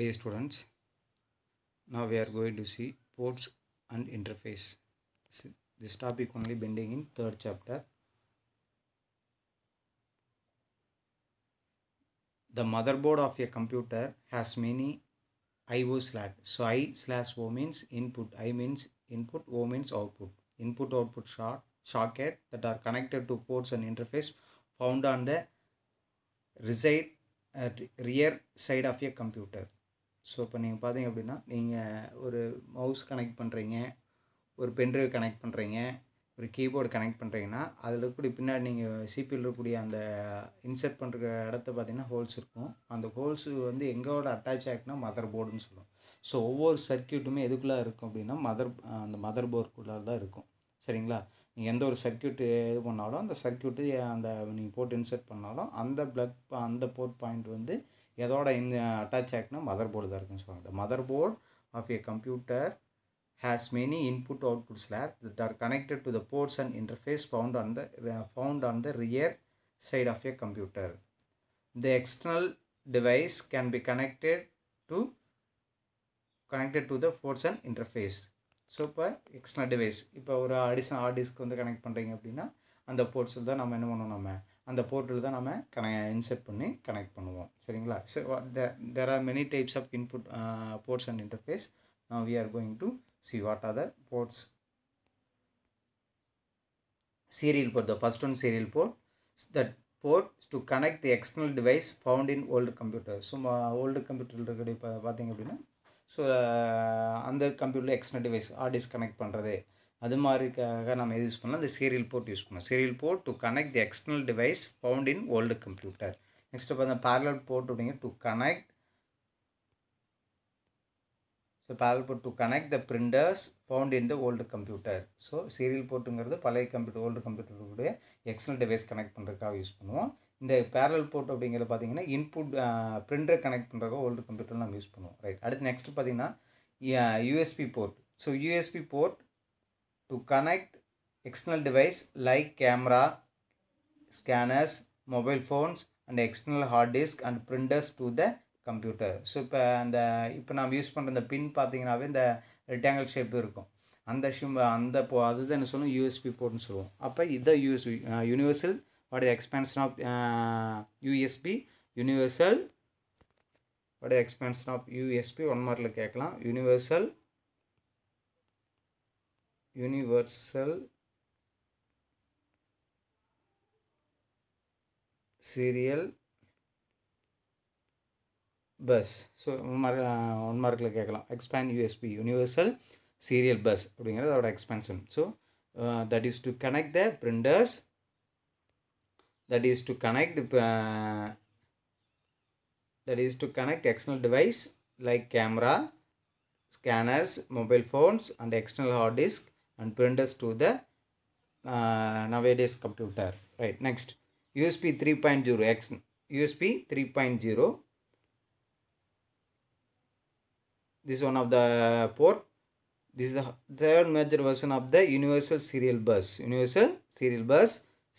Dear students, now we are going to see ports and interface. this topic only bending in third chapter. The motherboard of a computer has many IO slot. So I slash O means input, I means input, O means output. Input output short, socket that are connected to ports and interface found on the reside, uh, rear side of a computer. So இப்போ நீங்கள் பார்த்தீங்க அப்படின்னா நீங்கள் ஒரு mouse connect பண்ணுறீங்க ஒரு pen drive connect பண்ணுறீங்க ஒரு கீபோர்டு கனெக்ட் பண்ணுறீங்கன்னா அதில் இருக்கக்கூடிய பின்னாடி நீங்கள் சிபியில் இருக்கக்கூடிய அந்த இன்சர்ட் பண்ணுற இடத்த பார்த்தீங்கன்னா ஹோல்ஸ் இருக்கும் அந்த ஹோல்ஸ் வந்து எங்களோட அட்டாச் ஆகிட்டுனா மதர் போர்டுன்னு சொல்லுவோம் ஸோ ஒவ்வொரு சர்க்கியூட்டுமே எதுக்குள்ளே இருக்கும் அப்படின்னா மதர் அந்த மதர் போர்டுக்குள்ளே தான் இருக்கும் சரிங்களா நீங்கள் எந்த ஒரு சர்க்கியூட்டு இது பண்ணாலும் அந்த சர்க்கியூட்டு அந்த நீங்கள் போட்டு இன்சர்ட் பண்ணாலும் அந்த ப்ளக் அந்த போர்ட் பாயிண்ட் வந்து எதோட இந்த அட்டாச் ஆகினா மதர் போர்டு தான் இருக்குன்னு சொல்லுவாங்க mother board of a computer has many input output slot that are connected to the ports and interface found on the found on the rear side of a computer the external device can be connected to connected to the ports and interface so இப்போ external device இப்போ ஒரு addition hard disk வந்து connect பண்ணுறீங்க அப்படின்னா அந்த போர்ட்ஸில் தான் நம்ம என்ன பண்ணணும் நம்ம அந்த போர்ட்டில் தான் நம்ம கனெ இன்செட் பண்ணி கனெக்ட் பண்ணுவோம் சரிங்களா so there are many types of input ports and interface now we are going to see what are the ports serial port the first one serial port that port to connect the external device found in old computer so old கம்ப்யூட்டரில் இருக்கிற இப்போ பார்த்தீங்க அப்படின்னா so uh, அந்த கம்ப்யூட்டரில் external device ஆர்டிஸ் connect பண்ணுறது அது மாதிரிக்காக நம்ம எது யூஸ் பண்ணலாம் இந்த சீரியல் போர்ட் யூஸ் பண்ணலாம் serial port to connect the external device found in old computer next பார்த்தீங்கன்னா பேரல் போர்ட் அப்படிங்க to connect so parallel port to connect the printers found in the old computer so serial போர்ட்டுங்கிறது பழைய computer old கம்ப்யூட்டருடைய external device connect பண்ணுறதுக்காக use பண்ணுவோம் இந்த parallel port அப்படிங்கிறது பார்த்தீங்கன்னா இன்புட் பிரிண்டரை கனெக்ட் பண்ணுறதுக்கு ஓல்டு கம்ப்யூட்டர் நம்ம யூஸ் பண்ணுவோம் ரைட் அடுத்து நெக்ஸ்ட் பார்த்தீங்கன்னா USB port so USB port to connect external device like camera, scanners, mobile phones and external hard disk and printers to the computer. So இப்போ அந்த இப்போ நம்ம யூஸ் பண்ணுற இந்த பின் பார்த்தீங்கன்னாவே இந்த ரெக்டாங்கிள் ஷேப் இருக்கும் அந்த ஷிம் அந்த போ அதுதான் என்ன சொல்லணும் யூஎஸ்பி போர்ட்னு சொல்லுவோம் அப்போ இதை USB universal what is expansion of USB universal what is expansion of USB one மார்க்கில் கேட்கலாம் universal universal serial bus so on mark one mark uh, expand usb universal serial bus expansion so uh, that is to connect the printers that is to connect the uh, that is to connect external device like camera scanners mobile phones and external hard disk and printers to the uh, nowadays computer right next usb 3.0 x usb 3.0 this one of the port this is the third major version of the universal serial bus universal serial bus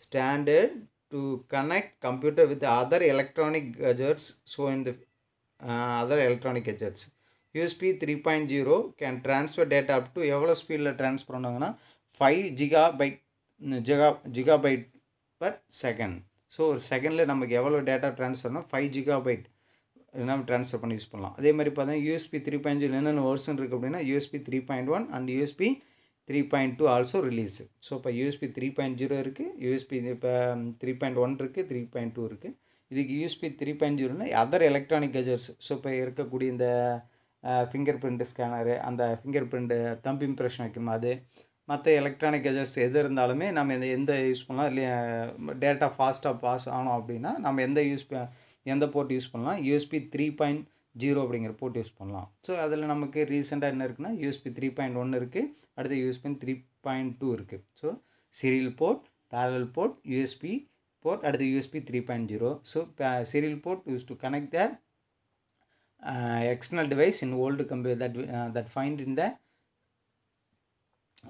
standard to connect computer with other electronic gadgets so in the uh, other electronic gadgets USB three point zero can transfer data up to எவ்வளோ ஸ்பீடில் transfer பண்ணாங்கன்னா five gigabyte giga gigabyte per second so ஒரு செகண்டில் நமக்கு எவ்வளோ data ட்ரான்ஸ்ஃபர்னா five gigabyte நம்ம transfer பண்ணி யூஸ் பண்ணலாம் அதே மாதிரி பார்த்தா யூஎஸ்பி த்ரீ பாயிண்ட் ஜீரோ என்னென்ன வருஷன் இருக்குது அப்படின்னா USB three point one and USB three point two also release so இப்போ யூஎஸ்பி த்ரீ பாயிண்ட் ஜீரோ இருக்குது யூஎஸ்பி இப்போ த்ரீ பாயிண்ட் ஒன் இருக்குது த்ரீ பாயிண்ட் டூ இருக்குது இதுக்கு யூஎஸ்பி த்ரீ பாயிண்ட் ஜீரோனா அதர் எலக்ட்ரானிக் கெஜர்ஸ் ஸோ இப்போ இருக்கக்கூடிய இந்த ஃபிங்கர் பிரிண்ட்டு ஸ்கேனரு அந்த ஃபிங்கர் பிரிண்ட்டு தம்ப் இம்ப்ரெஷன் வைக்கணும் அது மற்ற எலக்ட்ரானிக் கெஜர்ஸ் எது இருந்தாலுமே நம்ம எந்த எந்த யூஸ் பண்ணலாம் இல்லையா டேட்டா ஃபாஸ்ட்டாக பாஸ் ஆனோம் அப்படின்னா நம்ம எந்த யூஸ் எந்த போர்ட் யூஸ் பண்ணலாம் யூஎஸ்பி த்ரீ பாயிண்ட் ஜீரோ அப்படிங்கிற போர்ட் யூஸ் பண்ணலாம் ஸோ அதில் நமக்கு ரீசெண்டாக என்ன இருக்குன்னா யூஎஸ்பி த்ரீ பாயிண்ட் ஒன்று இருக்குது அடுத்து யூஎஸ்பி த்ரீ பாயிண்ட் டூ இருக்குது so serial port parallel port USB port அடுத்து USB three point zero so serial port use to connect the Uh, external device in old computer that uh, that find in the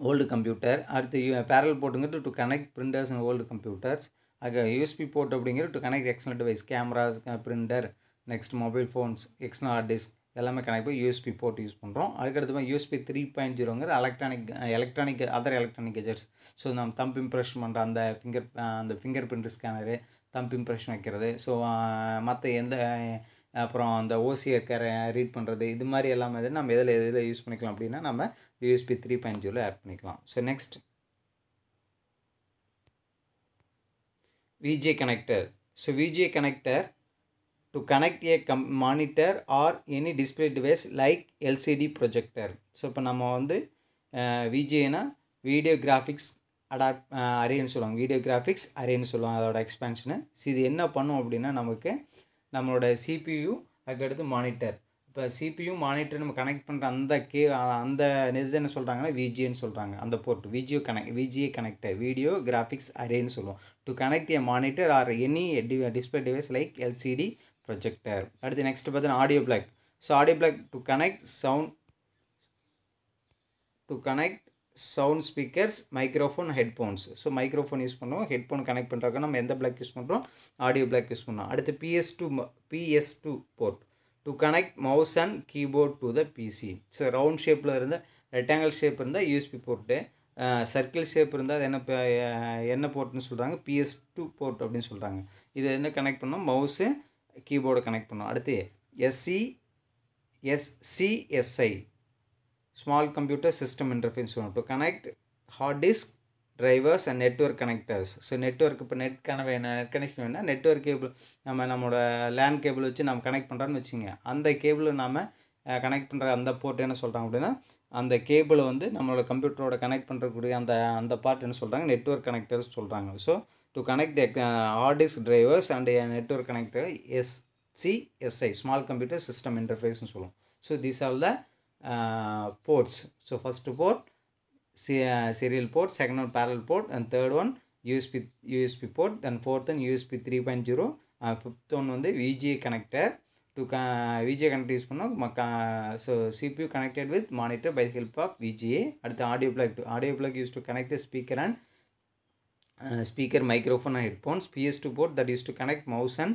old computer அடுத்து parallel போட்டுங்கிறது to connect printers and old computers ஆக USB port அப்படிங்கிறது to connect external device cameras printer next mobile phones external hard disk எல்லாமே connect பண்ணி USB port use பண்ணுறோம் அதுக்கடுத்து USB three point ஜீரோங்கிற electronic electronic other electronic gadgets so நம்ம thumb impression பண்ணுற அந்த ஃபிங்கர் uh, அந்த finger print scanner thumb impression வைக்கிறது ஸோ மற்ற எந்த அப்புறம் அந்த ஓசி இருக்கிற ரீட் பண்ணுறது இது மாதிரி எல்லாம் வந்து நம்ம எதில் எதில் யூஸ் பண்ணிக்கலாம் அப்படின்னா நம்ம யூஎஸ்பி த்ரீ பாயிண்ட் ஜூவில் ஆட் பண்ணிக்கலாம் so next VGA connector so VGA connector to connect a com monitor or any display device like LCD projector so இப்போ நம்ம வந்து விஜேனா வீடியோ கிராஃபிக்ஸ் அடாப்ட் அரேன்னு சொல்லுவாங்க வீடியோ கிராஃபிக்ஸ் அரேன்னு சொல்லுவாங்க அதோட எக்ஸ்பென்ஷனு ஸோ இது என்ன பண்ணும் அப்படின்னா நமக்கு நம்மளோட சிபியு அதுக்கடுத்து மானிட்டர் இப்போ சிபியு மானிட்டர் நம்ம கனெக்ட் பண்ணுற அந்த கே அந்த இது என்ன சொல்கிறாங்கன்னா விஜின்னு சொல்கிறாங்க அந்த போர்ட் விஜியோ connect VGA connector video graphics அரேன்னு சொல்லுவோம் to connect a monitor or any display device like LCD projector அடுத்து நெக்ஸ்ட் பார்த்தீங்கன்னா audio plug so audio plug to connect sound to connect sound speakers microphone headphones so microphone use பண்ணுறோம் headphone connect பண்ணுறாக்க நம்ம எந்த plug use பண்ணுறோம் audio plug use பண்ணுறோம் அடுத்து P S two P S two port to connect mouse and keyboard to the PC so round ஷேப்பில் இருந்தால் rectangle shape இருந்தால் யூஎஸ்பி போர்ட்டு சர்க்கிள் ஷேப் இருந்தால் அது என்ன என்ன போர்ட்னு சொல்கிறாங்க பிஎஸ் டூ போர்ட் அப்படின்னு சொல்கிறாங்க இதை என்ன கனெக்ட் பண்ணோம் மவுஸு கீபோர்டை கனெக்ட் பண்ணோம் அடுத்து S C S C S I small computer system interface you want to connect hard disk drivers and network connectors so network இப்போ நெட் கனவு என்ன நெட் கனெக்ஷன் வேணால் நெட்ஒர்க் கேபிள் நம்ம நம்மளோட லேண்ட் கேபிள் வச்சு நம்ம கனெக்ட் பண்ணுறோன்னு வச்சுங்க அந்த கேபிளை நாம் கனெக்ட் பண்ணுற அந்த போர்ட் என்ன சொல்கிறாங்க அப்படின்னா அந்த கேபிளை வந்து நம்மளோட கம்ப்யூட்டரோட கனெக்ட் பண்ணுறக்கூடிய அந்த அந்த பார்ட் என்ன சொல்கிறாங்க நெட்ஒர்க் கனெக்டர்ஸ் சொல்கிறாங்க so to connect the hard disk drivers and network connector S C S I small computer system இன்டர்ஃபேஸ்னு சொல்லுவோம் so these all the uh, ports. So first port, serial port, second one parallel port and third one USB, USB port then fourth one USB 3.0 fifth one the VGA connector to uh, VGA connector use பண்ணோம் so CPU connected with monitor by the help of VGA the audio plug to audio plug used to connect the speaker and uh, speaker microphone and headphones PS2 port that used to connect mouse and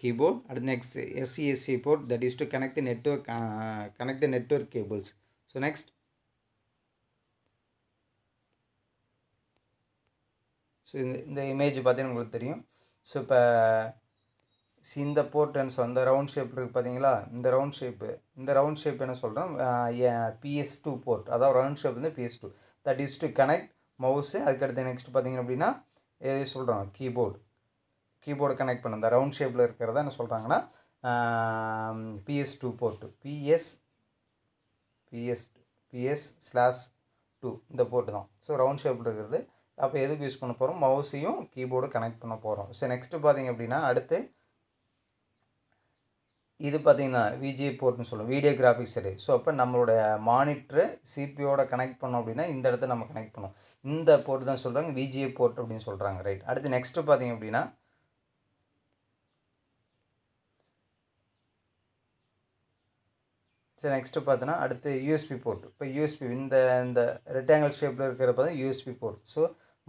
keyboard and next S C S C port that is to connect the network uh, connect the network cables so so இந்த இந்த image பார்த்தீங்கன்னா உங்களுக்கு தெரியும் so இப்போ இந்த போர்ட்டன்ஸ் அந்த round shape இருக்குது பார்த்தீங்களா இந்த ரவுண்ட் ஷேப்பு இந்த ரவுண்ட் ஷேப் என்ன சொல்கிறோம் பிஎஸ் டூ போர்ட் அதாவது ரவுண்ட் ஷேப் வந்து P S two that is to connect mouse அதுக்கடுத்து நெக்ஸ்ட் பார்த்தீங்க அப்படின்னா எது சொல்கிறோம் கீபோர்டு கீபோர்டு கனெக்ட் பண்ண இந்த ரவுண்ட் ஷேப்பில் இருக்கிறத என்ன சொல்கிறாங்கன்னா P S two port P S P S P S slash two இந்த போர்ட்டு தான் ஸோ ரவுண்ட் ஷேப்பில் இருக்கிறது அப்போ எதுக்கு யூஸ் பண்ண போகிறோம் மவுஸையும் கீபோர்டு கனெக்ட் பண்ண போகிறோம் ஸோ நெக்ஸ்ட்டு பார்த்தீங்க அப்படின்னா அடுத்து இது பார்த்திங்கன்னா விஜே போர்ட்னு சொல்லுவோம் வீடியோ கிராஃபிக்ஸ் சரி ஸோ அப்போ நம்மளோட மானிட்ரு சிபியோட கனெக்ட் பண்ணோம் அப்படின்னா இந்த இடத்த நம்ம கனெக்ட் பண்ணோம் இந்த போர்ட் தான் சொல்கிறாங்க விஜிஏ போர்ட் அப்படின்னு சொல்கிறாங்க ரைட் அடுத்து நெக்ஸ்ட்டு பார்த்திங்க அப்படின்னா சரி நெக்ஸ்ட்டு பார்த்தோன்னா அடுத்து யூஎஸ்பி போர்ட் இப்போ யூஎஸ்பி இந்த இந்த ரெக்டாங்கிள் ஷேப்பில் இருக்கிறப்ப பார்த்தா யூஎஸ்பி போர்ட் ஸோ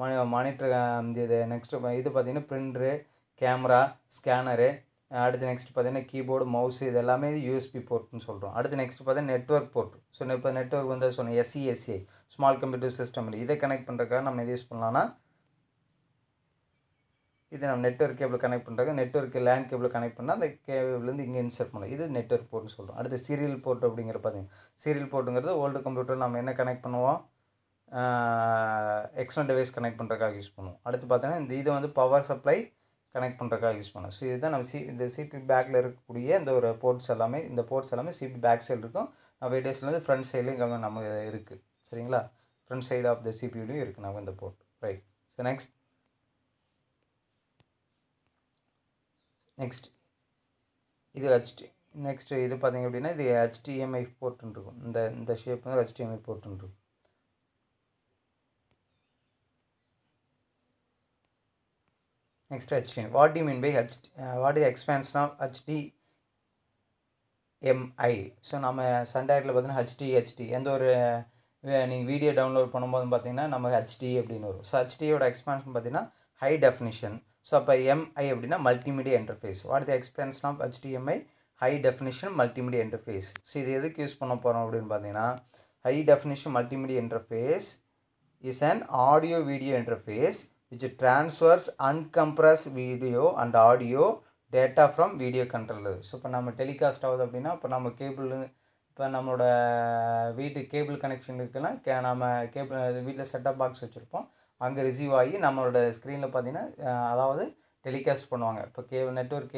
மணி மானிட்டர் um, இது நெக்ஸ்ட்டு இது பார்த்திங்கன்னா ப்ரிண்ட்ரு கேமரா ஸ்கேனரு அடுத்து நெக்ஸ்ட் பார்த்திங்கன்னா கீபோர்டு மவுஸு இது எல்லாமே இது யூஎஸ்பி போர்ட்னு சொல்கிறோம் அடுத்து நெக்ஸ்ட் பார்த்தீங்கன்னா நெட்ஒர்க் போர்ட் ஸோ இப்போ நெட்ஒர்க் வந்து சொன்னேன் எஸ்சி ஸ்மால் கம்ப்யூட்டர் சிஸ்டம் இதை கனெக்ட் பண்ணுறதுக்காக நம்ம எது யூஸ் பண்ணலாம்னா இது நம்ம நெட்ஒர்க் கேபிள் கனெக்ட் பண்ணுறாங்க நெட்ஒர்க் லேண்ட் கேபிள் கனெக்ட் பண்ணால் அந்த கேபிள்லேருந்து இங்கே இன்சர்ட் பண்ணலாம் இது நெட்ஒர்க் போர்ட்னு சொல்கிறோம் அடுத்து சீரியல் போர்ட் அப்படிங்கிற பார்த்தீங்கன்னா சீரியல் போர்ட்டுங்கிறது ஓல்டு கம்ப்யூட்டர் நம்ம என்ன கனெக்ட் பண்ணுவோம் எக்ஸ்டர்னல் டிவைஸ் கனெக்ட் பண்ணுறக்காக யூஸ் பண்ணுவோம் அடுத்து பார்த்தோன்னா இந்த இது வந்து பவர் சப்ளை கனெக்ட் பண்ணுறக்காக யூஸ் பண்ணுவோம் ஸோ இதுதான் நம்ம சி இந்த சிபி பேக்கில் இருக்கக்கூடிய இந்த ஒரு போர்ட்ஸ் எல்லாமே இந்த போர்ட்ஸ் எல்லாமே சிபி பேக் சைடு இருக்கும் நம்ம டேஸ்லேருந்து ஃப்ரண்ட் சைட்லேயும் நம்ம இருக்குது சரிங்களா ஃப்ரண்ட் சைடு ஆஃப் த சிபியூலையும் இருக்குது நம்ம இந்த port right so next next இது ஹெச்டி நெக்ஸ்ட் இது பார்த்தீங்க அப்படின்னா இது ஹெச்டிஎம்ஐ போர்ட்டுன்னு இந்த இந்த ஷேப் வந்து ஹெச்டிஎம்ஐ போர்ட்டுன்னு இருக்கும் next HD what D mean by H what is எக்ஸ்பேன்ஸ்னா ஹெச்டி எம்ஐ ஸோ நம்ம சன்டைரக்டில் பார்த்தீங்கன்னா ஹெச்டி ஹெச்டி எந்த ஒரு நீங்கள் வீடியோ டவுன்லோட் பண்ணும்போது பார்த்தீங்கன்னா நம்ம ஹெச்டி அப்படின்னு வரும் ஸோ ஹெச்டியோட எக்ஸ்பேன்ஷன் பார்த்தீங்கன்னா ஹை டெஃபினிஷன் ஸோ அப்போ எம்ஐ அப்படின்னா multimedia interface what the expense of HDMI high definition multimedia interface so இது எதுக்கு யூஸ் பண்ண போகிறோம் அப்படின்னு பார்த்தீங்கன்னா high definition multimedia interface is an audio video interface which transfers uncompress video and audio data from video controller so இப்போ நம்ம telecast ஆகுது அப்படின்னா இப்போ நம்ம கேபிள் இப்போ நம்மளோட வீட்டு கேபிள் கனெக்ஷன் இருக்குன்னா கே நம்ம கேபிள் வீட்டில் செட்டப் பாக்ஸ் வச்சுருப்போம் அங்கே ரிசீவ் ஆகி நம்மளோட ஸ்க்ரீனில் பார்த்திங்கன்னா அதாவது டெலிகாஸ்ட் பண்ணுவாங்க இப்போ கே நெட்ஒர்க்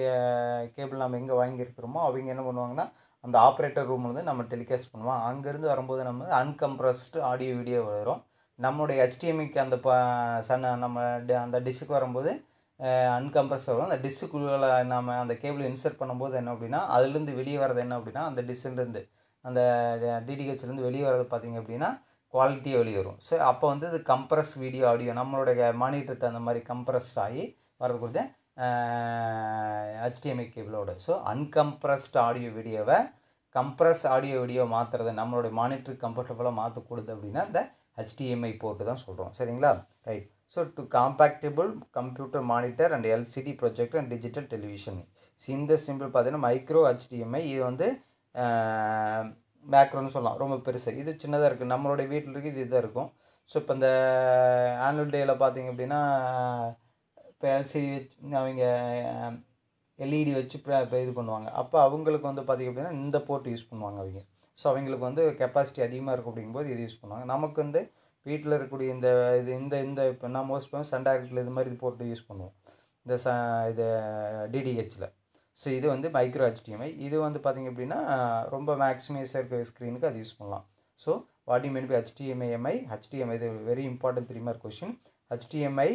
கேபிள் நம்ம எங்கே வாங்கியிருக்கிறோமோ அவங்க என்ன பண்ணுவாங்கன்னா அந்த ஆப்ரேட்டர் ரூம் வந்து நம்ம டெலிகாஸ்ட் பண்ணுவோம் அங்கேருந்து வரும்போது நம்ம அன்கம்ப்ரஸ்டு ஆடியோ வீடியோ வரும் நம்மளுடைய ஹெச்டிஎம்மிக்கு அந்த ப சன் நம்ம அந்த டிஷ்ஷுக்கு வரும்போது அன்கம்ப்ரஸ் வரும் அந்த டிஷ்ஷுக்குள்ள நம்ம அந்த கேபிள் இன்சர்ட் பண்ணும்போது என்ன அப்படின்னா அதுலேருந்து வெளியே வரது என்ன அப்படின்னா அந்த டிஷ்ஷுலேருந்து அந்த டிடிஹெச்லேருந்து வெளியே வரது பார்த்திங்க அப்படின்னா குவாலிட்டி வரும் ஸோ அப்போ வந்து இது கம்ப்ரஸ் வீடியோ ஆடியோ நம்மளுடைய மானிட்டருக்கு தகுந்த மாதிரி கம்ப்ரஸ்ட் ஆகி கொடுத்து ஹெச்டிஎம்ஐ கேபிளோட ஸோ அன்கம்ப்ரஸ்ட் ஆடியோ வீடியோவை கம்ப்ரஸ் ஆடியோ வீடியோ மாற்றுறது நம்மளுடைய மானிட்டர் கம்ஃபர்டபுளாக கொடுத்து அப்படின்னா இந்த ஹெச்டிஎம்ஐ போட்டு தான் சொல்கிறோம் சரிங்களா right so to compatible computer monitor and LCD projector and digital television இந்த சிம்பிள் பார்த்தீங்கன்னா மைக்ரோ ஹச்டிஎம்ஐ இது வந்து பேக்ரவுண்ட் சொல்லலாம் ரொம்ப பெருசு இது சின்னதாக இருக்குது நம்மளுடைய வீட்டில் இருக்குது இது இதாக இருக்கும் ஸோ இப்போ இந்த ஆனுவல் டேயில் பார்த்தீங்க அப்படின்னா இப்போ எல்சிடி வச்சு அவங்க எல்இடி e வச்சு இப்போ இது பண்ணுவாங்க அப்போ அவங்களுக்கு வந்து பார்த்திங்க அப்படின்னா இந்த போர்ட் யூஸ் பண்ணுவாங்க அவங்க ஸோ அவங்களுக்கு வந்து கெப்பாசிட்டி அதிகமாக இருக்கும் அப்படிங்கும்போது இது யூஸ் பண்ணுவாங்க நமக்கு வந்து வீட்டில் இருக்கக்கூடிய இந்த இது இந்த இந்த இப்போ நான் மோஸ்ட் பண்ணி சண்டாக்டில் இது மாதிரி இது போட்டு யூஸ் பண்ணுவோம் இந்த ச இது டிடிஹெச்சில் ஸோ இது வந்து மைக்ரோ ஹெச்டிஎம்ஐ இது வந்து பார்த்திங்க அப்படின்னா ரொம்ப மேக்ஸிமைஸாக இருக்கிற ஸ்க்ரீனுக்கு அது யூஸ் பண்ணலாம் so what you mean by ஹெச்டிஎம்ஐஎம்ஐ ஹெச்டிஎம்ஐ இது very important three mark question HDMI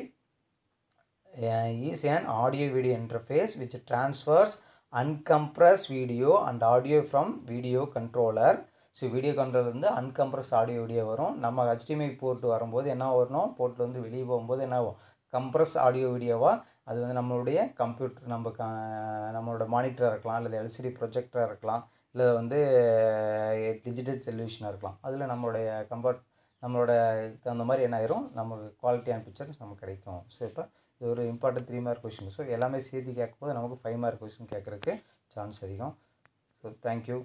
is and audio video interface which transfers uncompress video and audio from video controller so video வந்து அன்கம்ப்ரஸ் ஆடியோ வீடியோ வரும் நம்ம HDMI board வரும்போது என்ன வரணும் போர்ட்டில் வந்து வெளியே போகும்போது என்ன கம்ப்ரஸ் ஆடியோ வீடியோவாக அது வந்து நம்மளுடைய கம்ப்யூட்டர் நம்ம க நம்மளோட மானிட்டராக இருக்கலாம் இல்லை எல்சிடி ப்ரொஜெக்டராக இருக்கலாம் இல்லை வந்து டிஜிட்டல் டெலிவிஷனாக இருக்கலாம் அதில் நம்மளுடைய கம்பர்ட் நம்மளோட அந்த மாதிரி என்ன ஆயிரும் நமக்கு குவாலிட்டியான பிக்சர்ஸ் நமக்கு கிடைக்கும் ஸோ இப்போ இது ஒரு important three mark question so எல்லாமே சேர்த்து கேட்கும்போது நமக்கு ஃபைவ் மார்க் கொஷின் கேட்குறதுக்கு சான்ஸ் அதிகம் ஸோ தேங்க்யூ